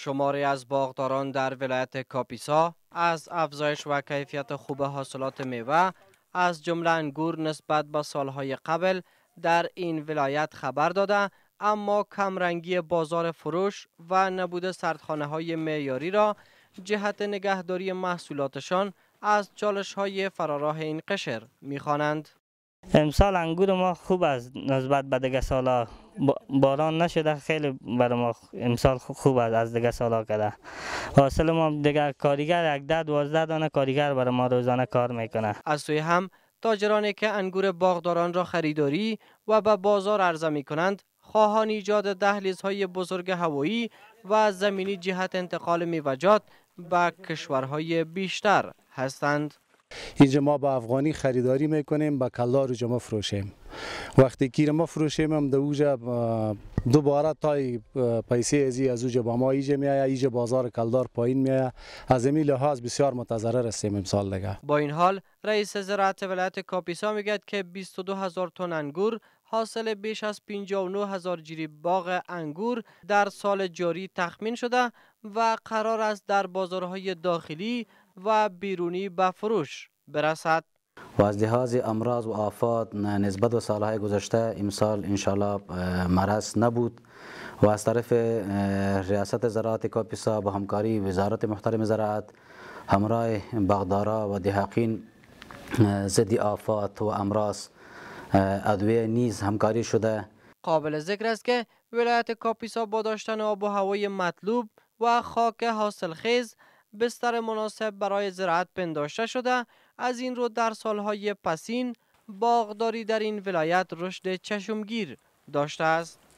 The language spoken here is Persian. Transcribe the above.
شماری از باغداران در ولایت کاپیسا از افزایش و کیفیت خوب حاصلات میوه از جمله انگور نسبت به سالهای قبل در این ولایت خبر داده اما کمرنگی بازار فروش و نبود سردخانه های معیاری را جهت نگهداری محصولاتشان از چالش های فراراه این قشر میخوانند امسال انگور ما خوب است نسبت به دگه سالا باران نشده خیلی برای ما امسال خوب است از دیگه سالا کده حاصل ما دیگه کاریگر یک ده دوازده دانه کاریگر برای ما روزانه کار میکنه از سوی هم تاجرانی که انگور باغداران را خریداری و به بازار عرضه میکنند، کنند خواهان ایجاد دهلیزهای بزرگ هوایی و زمینی جهت انتقال میوجات به کشورهای بیشتر هستند اینجا ما با افغانی خریداری میکنیم با کلا رو ما فروشیم وقتی که ما فروشیم هم دوجا دوباره تای پیسه ازی از اوجه با ما ایجا میایه ایجا بازار کلدار پایین میایه از این لحاظ بسیار متضرر هستیم امسال دگه با این حال رئیس زراعت ولایت کاپیسا میگد که 22 هزار تن انگور حاصل بیش از 59 هزار باغ انگور در سال جاری تخمین شده و قرار است در بازارهای داخلی و بیرونی به فروش برسد و از لحاظ امراض و آفات نسبت و سالهای گذشته امسال انشالله مرض نبود و از طرف ریاست زراعت کاپیسا با همکاری وزارت محترم زراعت همراه بغدارا و دهقین ضد آفات و امراض ادویه نیز همکاری شده قابل ذکر است که ولایت کاپیسا با داشتن آب و هوای مطلوب و خاک حاصل خیز بستر مناسب برای زراعت پنداشته شده از این رو در سالهای پسین باغداری در این ولایت رشد چشمگیر داشته است